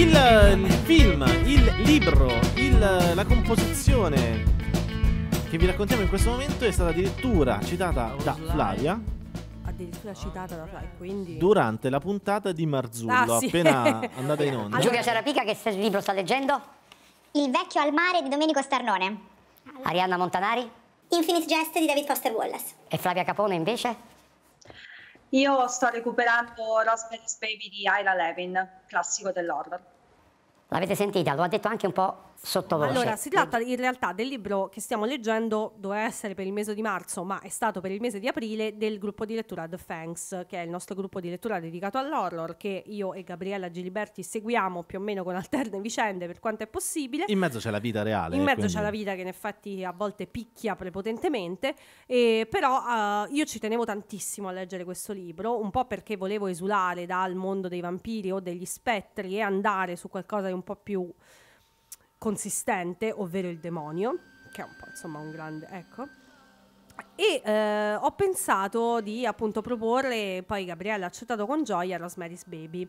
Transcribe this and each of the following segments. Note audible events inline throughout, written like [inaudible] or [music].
il, eh, il film, il libro, il, la composizione che vi raccontiamo in questo momento è stata addirittura citata da Flavia addirittura citata da Flavia, quindi... Durante la puntata di Marzullo, ah, sì. appena [laughs] andata in onda. Giulia Cerapica, che libro sta leggendo? Il vecchio al mare di Domenico Starnone. Arianna Montanari? Infinite Jest di David Foster Wallace. E Flavia Capone, invece? Io sto recuperando Rosemary's Baby di Ira Levin, classico dell'horror. L'avete sentita, lo ha detto anche un po' sottovoce. Allora, si tratta in realtà del libro che stiamo leggendo, doveva essere per il mese di marzo, ma è stato per il mese di aprile, del gruppo di lettura The Fangs, che è il nostro gruppo di lettura dedicato all'horror, che io e Gabriella Giliberti seguiamo più o meno con alterne vicende per quanto è possibile. In mezzo c'è la vita reale. In mezzo quindi. c'è la vita che in effetti a volte picchia prepotentemente, e però uh, io ci tenevo tantissimo a leggere questo libro, un po' perché volevo esulare dal mondo dei vampiri o degli spettri e andare su qualcosa di un po' più consistente, ovvero il demonio, che è un po' insomma un grande... ecco. E eh, ho pensato di appunto proporre, poi Gabriele ha accettato con gioia, Rosemary's Baby,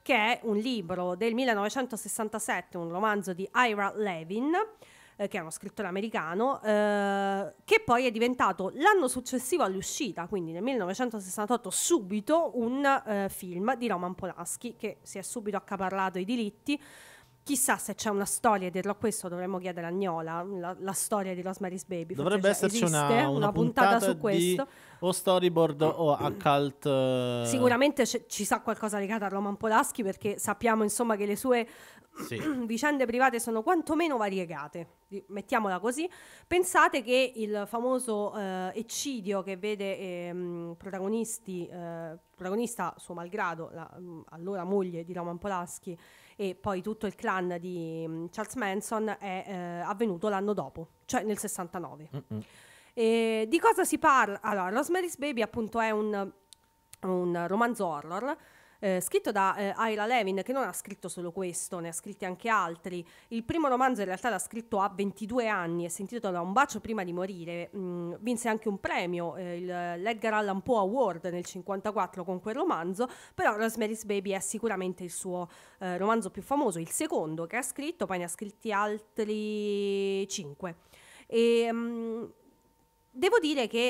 che è un libro del 1967, un romanzo di Ira Levin, eh, che è uno scrittore americano, eh, che poi è diventato l'anno successivo all'uscita, quindi nel 1968, subito un eh, film di Roman Polanski, che si è subito accaparrato i diritti Chissà se c'è una storia dietro a questo, dovremmo chiedere a Gnola la, la storia di Rosemary's Baby. Dovrebbe esserci una, una, una, puntata, puntata su questo. o storyboard o a eh, Sicuramente c- ci sa qualcosa legato a Roman Polaschi perché sappiamo insomma che le sue sì. [clears throat] vicende private sono quantomeno variegate mettiamola così, pensate che il famoso eh, eccidio che vede eh, protagonisti, eh, protagonista suo malgrado, la, mm, allora moglie di Roman Polaschi e poi tutto il clan di mh, mm, Charles Manson è eh, avvenuto l'anno dopo, cioè nel 69. mm di cosa si parla? Allora, Rosemary's Baby appunto è un, un romanzo horror eh, scritto da eh, Ayla Levin, che non ha scritto solo questo, ne ha scritti anche altri. Il primo romanzo in realtà l'ha scritto a 22 anni è sentito da Un bacio prima di morire. Mm, vinse anche un premio, eh, il, l'Edgar Allan Poe Award nel 1954 con quel romanzo, però Rosemary's Baby è sicuramente il suo eh, romanzo più famoso, il secondo che ha scritto, poi ne ha scritti altri 5. E, mm, devo dire che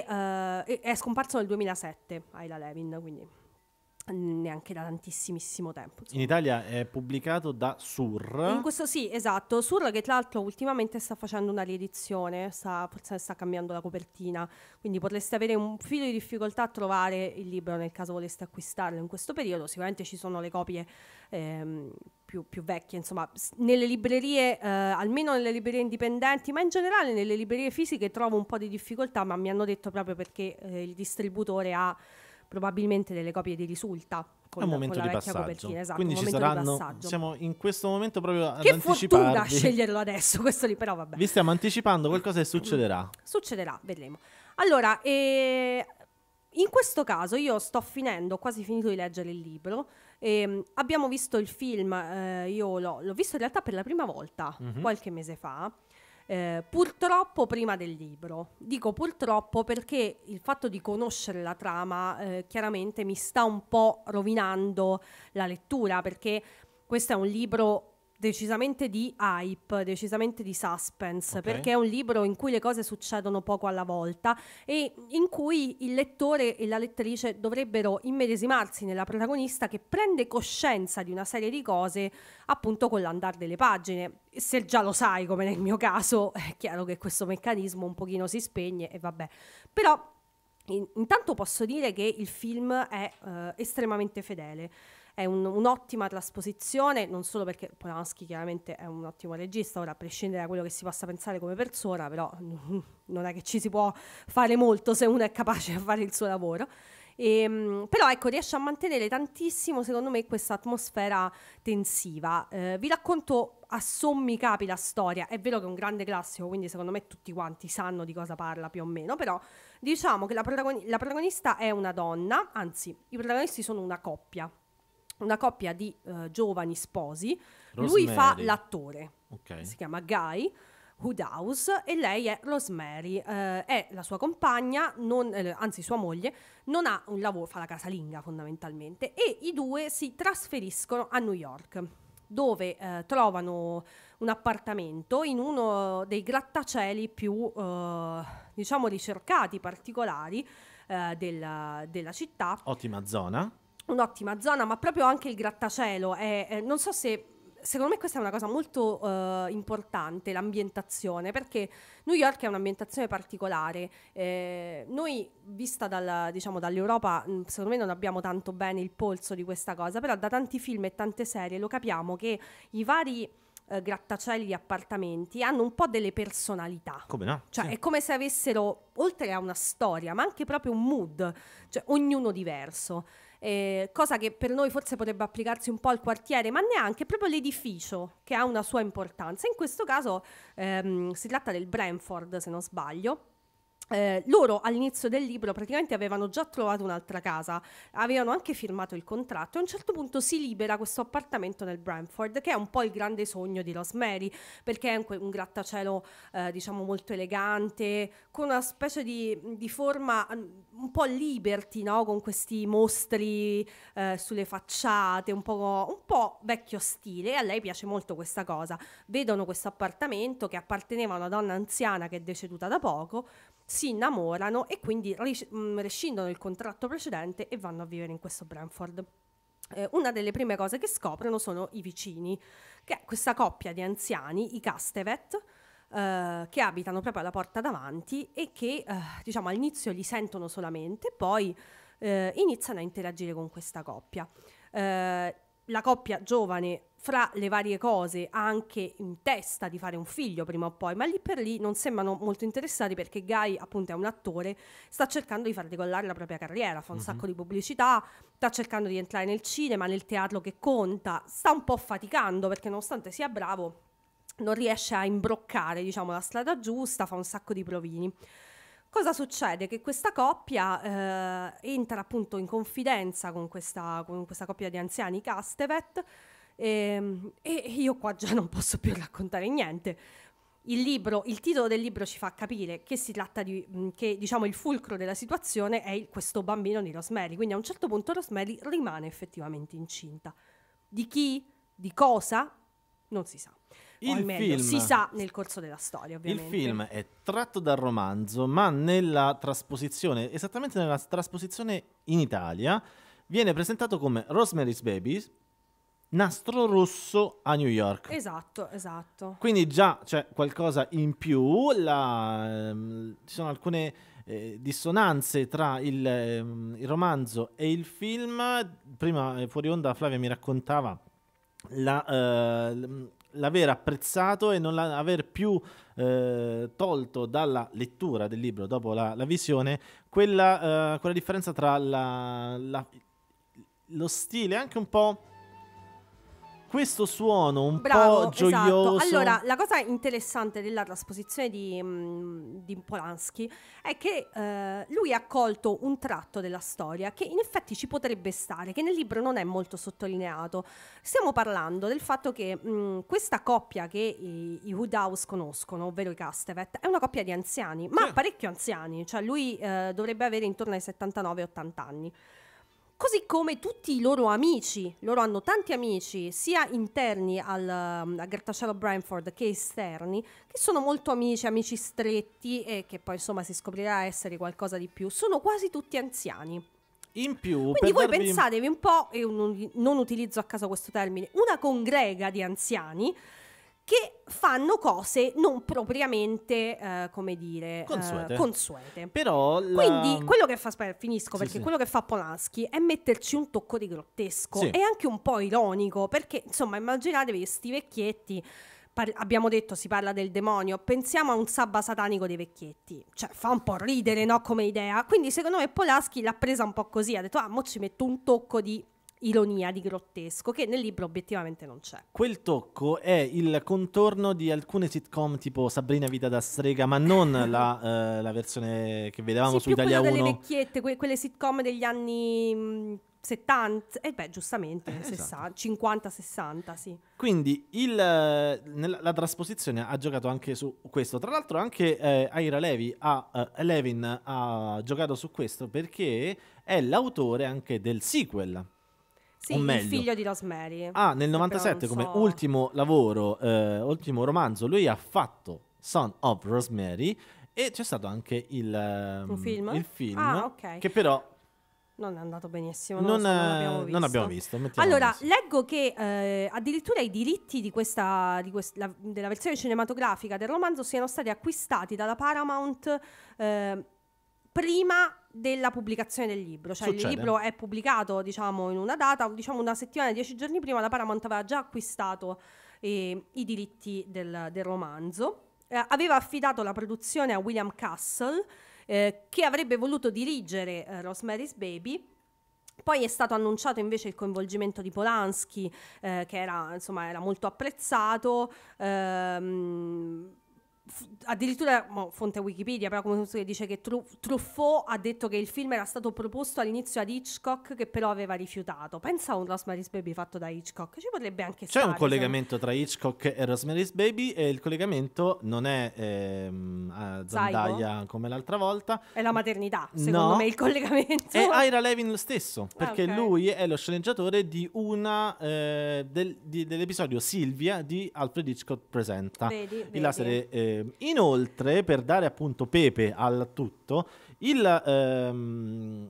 eh, è scomparso nel 2007 Ayla Levin, quindi neanche da tantissimo tempo. Insomma. In Italia è pubblicato da Sur. In questo sì, esatto. Sur che tra l'altro ultimamente sta facendo una riedizione, sta, forse sta cambiando la copertina, quindi potreste avere un filo di difficoltà a trovare il libro nel caso voleste acquistarlo in questo periodo. Sicuramente ci sono le copie ehm, più, più, vecchie, insomma, nelle librerie, eh, almeno nelle librerie indipendenti, ma in generale nelle librerie fisiche trovo un po' di difficoltà, ma mi hanno detto proprio perché eh, il distributore ha probabilmente delle copie di risulta con, è un momento di passaggio. Esatto, Quindi ci saranno. Siamo in questo momento proprio che ad anticiparvi. fortuna [laughs] sceglierlo adesso, questo lì, però vabbè. Vi stiamo anticipando qualcosa che succederà. Succederà, vedremo. Allora, eh, in questo caso io sto finendo, ho quasi finito di leggere il libro. Eh, abbiamo visto il film, eh, io l'ho, l'ho, visto in realtà per la prima volta mm-hmm. qualche mese fa. Eh, purtroppo prima del libro. Dico purtroppo perché il fatto di conoscere la trama eh, chiaramente mi sta un po' rovinando la lettura perché questo è un libro decisamente di hype, decisamente di suspense, okay. perché è un libro in cui le cose succedono poco alla volta e in cui il lettore e la lettrice dovrebbero immedesimarsi nella protagonista che prende coscienza di una serie di cose appunto con l'andare delle pagine. Se già lo sai, come nel mio caso, [laughs] è chiaro che questo meccanismo un pochino si spegne e vabbè. Però intanto posso dire che il film è eh, estremamente fedele è un, un'ottima trasposizione, non solo perché Polanski chiaramente è un ottimo regista, ora a prescindere da quello che si possa pensare come persona, però [laughs] non è che ci si può fare molto se uno è capace a fare il suo lavoro. E, ehm, però ecco, riesce a mantenere tantissimo, secondo me, questa atmosfera tensiva. Eh, vi racconto a sommi capi la storia. È vero che è un grande classico, quindi secondo me tutti quanti sanno di cosa parla più o meno, però diciamo che la, protagoni- la protagonista è una donna, anzi, i protagonisti sono una coppia una coppia di uh, giovani sposi. Rosemary. Lui fa l'attore, okay. si chiama Guy. Woodhouse e lei è Rosemary, eh, è la sua compagna, non, eh, anzi sua moglie, non ha un lavoro, fa la casalinga fondamentalmente e i due si trasferiscono a New York dove eh, trovano un appartamento in uno dei grattacieli più eh, diciamo ricercati, particolari eh, della, della città. Ottima zona un'ottima zona, ma proprio anche il grattacielo. È, è, non so se secondo me questa è una cosa molto uh, importante, l'ambientazione, perché New York è un'ambientazione particolare. Eh, noi, vista dal, diciamo, dall'Europa, mm, secondo me non abbiamo tanto bene il polso di questa cosa, però da tanti film e tante serie lo capiamo che i vari uh, grattacieli di appartamenti hanno un po' delle personalità. Come no? Cioè sì. è come se avessero, oltre a una storia, ma anche proprio un mood, cioè ognuno diverso eh, cosa che per noi forse potrebbe applicarsi un po' al quartiere, ma neanche proprio l'edificio che ha una sua importanza. In questo caso ehm, si tratta del Brentford, se non sbaglio eh, loro all'inizio del libro praticamente avevano già trovato un'altra casa, avevano anche firmato il contratto e a un certo punto si libera questo appartamento nel Bramford che è un po' il grande sogno di Rosemary perché è un, un grattacielo eh, diciamo molto elegante con una specie di, di forma mm, un po' liberty no? con questi mostri eh, sulle facciate un po', un po' vecchio stile e a lei piace molto questa cosa vedono questo appartamento che apparteneva a una donna anziana che è deceduta da poco si innamorano e quindi mm, rescindono il contratto precedente e vanno a vivere in questo Brentford. Eh, una delle prime cose che scoprono sono i vicini, che è questa coppia di anziani, i Castevet, eh, che abitano proprio alla porta davanti e che eh, diciamo all'inizio li sentono solamente, poi eh, iniziano a interagire con questa coppia. Eh, la coppia giovane fra le varie cose ha anche in testa di fare un figlio prima o poi, ma lì per lì non sembrano molto interessati perché Guy, appunto, è un attore, sta cercando di far decollare la propria carriera, fa un mm-hmm. sacco di pubblicità, sta cercando di entrare nel cinema, nel teatro che conta, sta un po' faticando perché nonostante sia bravo non riesce a imbroccare, diciamo, la strada giusta, fa un sacco di provini. Cosa succede? Che questa coppia eh, entra appunto in confidenza con questa, con questa coppia di anziani Castevet Ehm, e, e io qua già non posso più raccontare niente. Il, libro, il titolo del libro ci fa capire che si tratta di mm, che diciamo il fulcro della situazione è il, questo bambino di Rosemary, quindi a un certo punto Rosemary rimane effettivamente incinta. Di chi? Di cosa? Non si sa. Il meglio, film, si sa nel corso della storia, ovviamente. Il film è tratto dal romanzo, ma nella trasposizione, esattamente nella trasposizione in Italia, viene presentato come Rosemary's Babies nastro rosso a New York. Esatto, esatto. Quindi già c'è qualcosa in più, la, ehm, ci sono alcune eh, dissonanze tra il, ehm, il, romanzo e il film. Prima eh, fuori onda Flavia mi raccontava la, eh, l'aver apprezzato e non l'aver più eh, tolto dalla lettura del libro dopo la, la visione quella, eh, quella, differenza tra lo stile anche un po' questo suono un Bravo, po' esatto. gioioso. Esatto. Allora, la cosa interessante della trasposizione di, mm, di Polanski è che eh, lui ha colto un tratto della storia che in effetti ci potrebbe stare, che nel libro non è molto sottolineato. Stiamo parlando del fatto che mh, mm, questa coppia che i, i Woodhouse conoscono, ovvero i Castevet, è una coppia di anziani, ma eh. parecchio anziani, cioè lui eh, dovrebbe avere intorno ai 79-80 anni così come tutti i loro amici, loro hanno tanti amici, sia interni al, um, a Grattacielo Brentford che esterni, che sono molto amici, amici stretti e che poi insomma si scoprirà essere qualcosa di più, sono quasi tutti anziani. In più, quindi voi darvi... pensatevi un po', e non, non utilizzo a caso questo termine, una congrega di anziani che fanno cose non propriamente, eh, come dire, eh, consuete. Eh, consuete. Però la... Quindi quello che fa, aspetta, finisco sì, perché sì. quello che fa Polanski è metterci un tocco di grottesco sì. e anche un po' ironico perché insomma immaginatevi questi vecchietti par- abbiamo detto si parla del demonio, pensiamo a un sabba satanico dei vecchietti, cioè fa un po' ridere no, come idea, quindi secondo me Polaschi l'ha presa un po' così, ha detto ah mo ci metto un tocco di ironia di grottesco che nel libro obiettivamente non c'è. Quel tocco è il contorno di alcune sitcom tipo Sabrina Vita da strega, ma non [laughs] la, eh, la versione che vedevamo sì, su Italia 1. Sì, vecchiette, que- quelle sitcom degli anni 70, mm, e eh beh giustamente, eh, esatto. 50-60 sì. Quindi il, nella, la trasposizione ha giocato anche su questo, tra l'altro anche eh, Aira Levi ha, uh, Levin ha giocato su questo perché è l'autore anche del sequel sì, o il figlio di Rosemary. Ah, nel 97 come so. ultimo lavoro, eh, ultimo romanzo, lui ha fatto Son of Rosemary e c'è stato anche il, um, film, il film ah, okay. che però non è andato benissimo. Non, non, so, non abbiamo visto. Non abbiamo visto allora, così. leggo che eh, addirittura i diritti di questa, di quest- la, della versione cinematografica del romanzo siano stati acquistati dalla Paramount eh, prima della pubblicazione del libro. Cioè Succede. il libro è pubblicato diciamo, in una data, diciamo una settimana, dieci giorni prima la Paramount aveva già acquistato eh, i diritti del, del romanzo. Eh, aveva affidato la produzione a William Castle, eh, che avrebbe voluto dirigere eh, Rosemary's Baby. Poi è stato annunciato invece il coinvolgimento di Polanski, eh, che era, insomma, era molto apprezzato. Ehm, addirittura mo, fonte Wikipedia, però come che dice che Truffaut ha detto che il film era stato proposto all'inizio ad Hitchcock che però aveva rifiutato. Pensa a un Rosemary's Baby fatto da Hitchcock, ci potrebbe anche C'è stare. C'è un collegamento tra Hitchcock e Rosemary's Baby e il collegamento non è ehm, Zendaya come l'altra volta. È la maternità, secondo no. me il collegamento. È Ira Levin lo stesso, ah, perché ah, okay. lui è lo sceneggiatore di una eh, del, di, dell'episodio Silvia di Alfred Hitchcock presenta. Vedi, vedi. La serie eh, inoltre, per dare appunto pepe al tutto, il, ehm,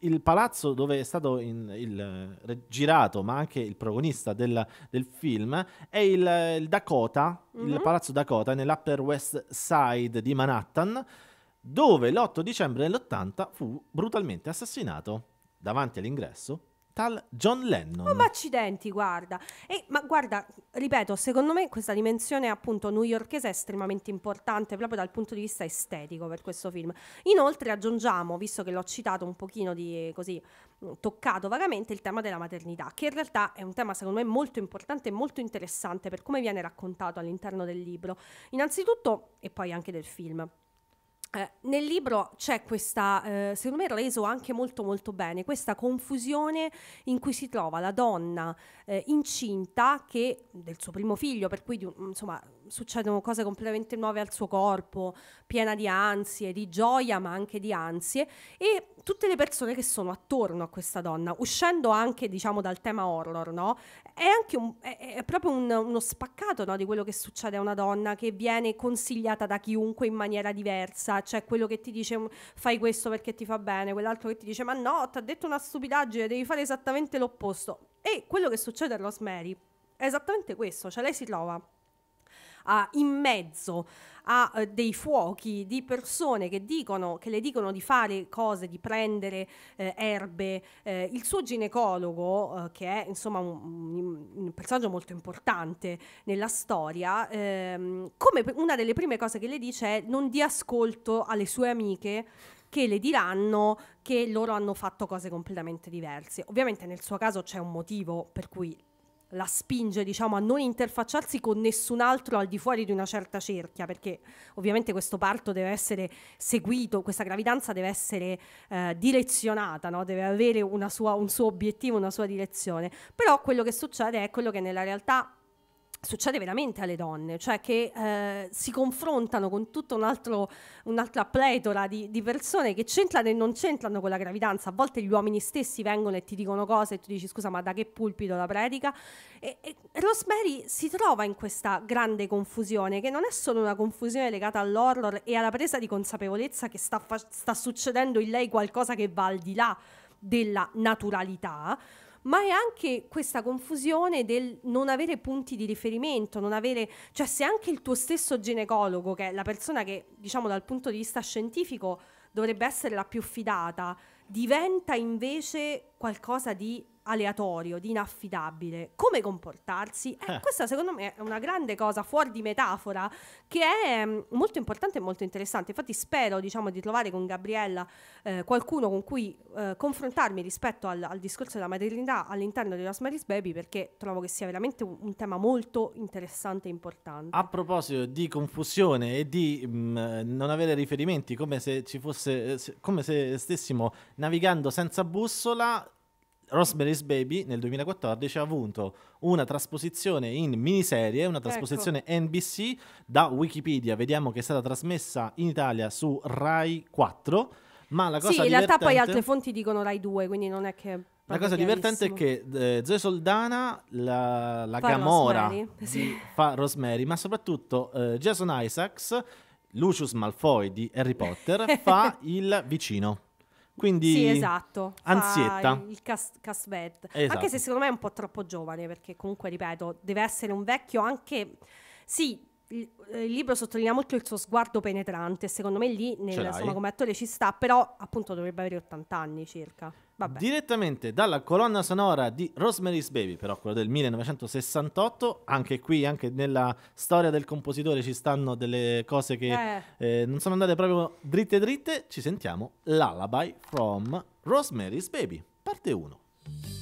il palazzo dove è stato in, il, girato, ma anche il protagonista del, del film, è il, il Dakota, mm-hmm. il mhm. palazzo Dakota nell'Upper West Side di Manhattan, dove l'8 dicembre dell'80 fu brutalmente assassinato davanti all'ingresso tal John Lennon. Oh, ma accidenti, guarda. E, ma guarda, ripeto, secondo me questa dimensione appunto newyorchese è estremamente importante proprio dal punto di vista estetico per questo film. Inoltre aggiungiamo, visto che l'ho citato un pochino di così mm, toccato vagamente il tema della maternità, che in realtà è un tema secondo me molto importante e molto interessante per come viene raccontato all'interno del libro. Innanzitutto e poi anche del film. Eh, nel libro c'è questa, eh, secondo me reso anche molto molto bene, questa confusione in cui si trova la donna eh, incinta che, del suo primo figlio, per cui insomma succedono cose completamente nuove al suo corpo, piena di ansie, di gioia ma anche di ansie e tutte le persone che sono attorno a questa donna, uscendo anche diciamo dal tema horror, no? È, anche un, è, è proprio un, uno spaccato no, di quello che succede a una donna che viene consigliata da chiunque in maniera diversa c'è cioè, quello che ti dice fai questo perché ti fa bene, quell'altro che ti dice ma no, ti ha detto una stupidaggine, devi fare esattamente l'opposto. E quello che succede a Rosemary è esattamente questo, cioè lei si trova uh, in mezzo a uh, dei fuochi di persone che, dicono, che, le dicono di fare cose, di prendere eh, erbe. Eh, il suo ginecologo, eh, che è insomma un, un, personaggio molto importante nella storia, ehm, come una delle prime cose che le dice è non dia ascolto alle sue amiche che le diranno che loro hanno fatto cose completamente diverse. Ovviamente nel suo caso c'è un motivo per cui la spinge diciamo, a non interfacciarsi con nessun altro al di fuori di una certa cerchia perché ovviamente questo parto deve essere seguito questa gravidanza deve essere eh, direzionata no? deve avere sua, un suo obiettivo una sua direzione però quello che succede è quello che nella realtà succede veramente alle donne, cioè che eh, si confrontano con tutta un'altra pletora di, di, persone che c'entrano e non c'entrano con la gravidanza, a volte gli uomini stessi vengono e ti dicono cose e tu dici scusa ma da che pulpito la predica? E, e Rosemary si trova in questa grande confusione che non è solo una confusione legata all'horror e alla presa di consapevolezza che sta, sta succedendo in lei qualcosa che va al di là della naturalità, ma è anche questa confusione del non avere punti di riferimento, non avere, cioè se anche il tuo stesso ginecologo, che è la persona che diciamo dal punto di vista scientifico dovrebbe essere la più fidata, diventa invece qualcosa di aleatorio, di inaffidabile, come comportarsi? Eh, eh, Questa secondo me è una grande cosa fuori di metafora che è mm, molto importante e molto interessante. Infatti spero diciamo, di trovare con Gabriella eh, qualcuno con cui eh, confrontarmi rispetto al, al, discorso della maternità all'interno di Rosemary's Baby perché trovo che sia veramente un, un, tema molto interessante e importante. A proposito di confusione e di mh, mm, non avere riferimenti, come se, ci fosse, eh, se, come se stessimo navigando senza bussola, Rosemary's Baby nel 2014 ha avuto una trasposizione in miniserie, una ecco. trasposizione ecco. NBC da Wikipedia. Vediamo che è stata trasmessa in Italia su Rai 4. Ma la cosa sì, in realtà poi altre fonti dicono Rai 2, quindi non è che... La cosa divertente è che eh, Zoe Soldana, la, la fa Gamora, Rosemary. Sì. fa Rosemary, ma soprattutto eh, Jason Isaacs, Lucius Malfoy di Harry Potter, [laughs] fa il vicino. Quindi, sì, esatto. Ansietta. il cas- casbet. Esatto. Anche se secondo me è un po' troppo giovane, perché comunque, ripeto, deve essere un vecchio anche... Sì, eh, il, libro sottolinea molto il suo sguardo penetrante, secondo me lì nel, insomma, come attore ci sta, però appunto dovrebbe avere 80 anni circa. Vabbè. Direttamente dalla colonna sonora di Rosemary's Baby, però quella del 1968, anche qui, anche nella storia del compositore ci stanno delle cose che eh. Eh, non sono andate proprio dritte dritte, ci sentiamo Lullaby from Rosemary's Baby, parte 1.